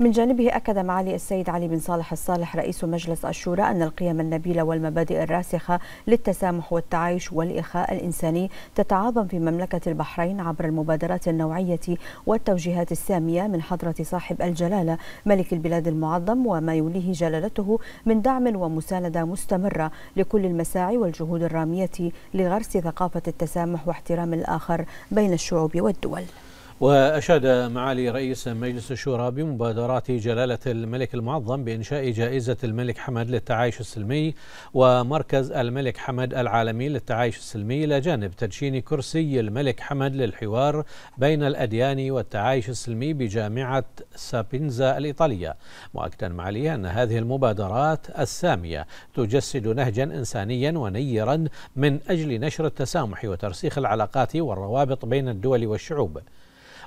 من جانبه أكد معالي السيد علي بن صالح الصالح رئيس مجلس الشورى أن القيم النبيلة والمبادئ الراسخة للتسامح والتعايش والإخاء الإنساني تتعاظم في مملكة البحرين عبر المبادرات النوعية والتوجيهات السامية من حضرة صاحب الجلالة ملك البلاد المعظم وما يوليه جلالته من دعم ومساندة مستمرة لكل المساعي والجهود الرامية لغرس ثقافة التسامح واحترام الآخر بين الشعوب والدول وأشاد معالي رئيس مجلس الشورى بمبادرات جلالة الملك المعظم بإنشاء جائزة الملك حمد للتعايش السلمي ومركز الملك حمد العالمي للتعايش السلمي إلى جانب تدشين كرسي الملك حمد للحوار بين الأديان والتعايش السلمي بجامعة سابينزا الإيطالية مؤكدا معاليه أن هذه المبادرات السامية تجسد نهجا إنسانيا ونيرا من أجل نشر التسامح وترسيخ العلاقات والروابط بين الدول والشعوب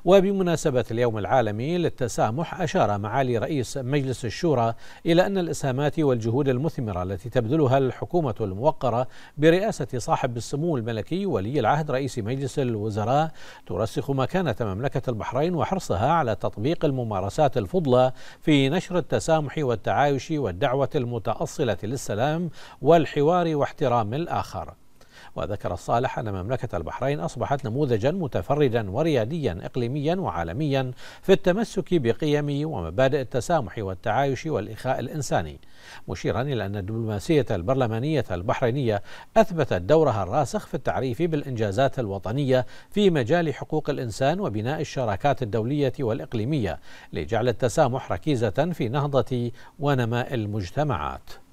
وبمناسبة اليوم العالمي للتسامح أشار معالي رئيس مجلس الشورى إلى أن الإسهامات والجهود المثمرة التي تبذلها الحكومة الموقرة برئاسة صاحب السمو الملكي ولي العهد رئيس مجلس الوزراء ترسخ مكانة مملكة البحرين وحرصها على تطبيق الممارسات الفضلى في نشر التسامح والتعايش والدعوة المتأصلة للسلام والحوار واحترام الآخر وذكر الصالح أن مملكة البحرين أصبحت نموذجا متفردا ورياديا إقليميا وعالميا في التمسك بقيم ومبادئ التسامح والتعايش والإخاء الإنساني مشيرا إلى أن الدبلوماسية البرلمانية البحرينية أثبتت دورها الراسخ في التعريف بالإنجازات الوطنية في مجال حقوق الإنسان وبناء الشراكات الدولية والإقليمية لجعل التسامح ركيزة في نهضة ونماء المجتمعات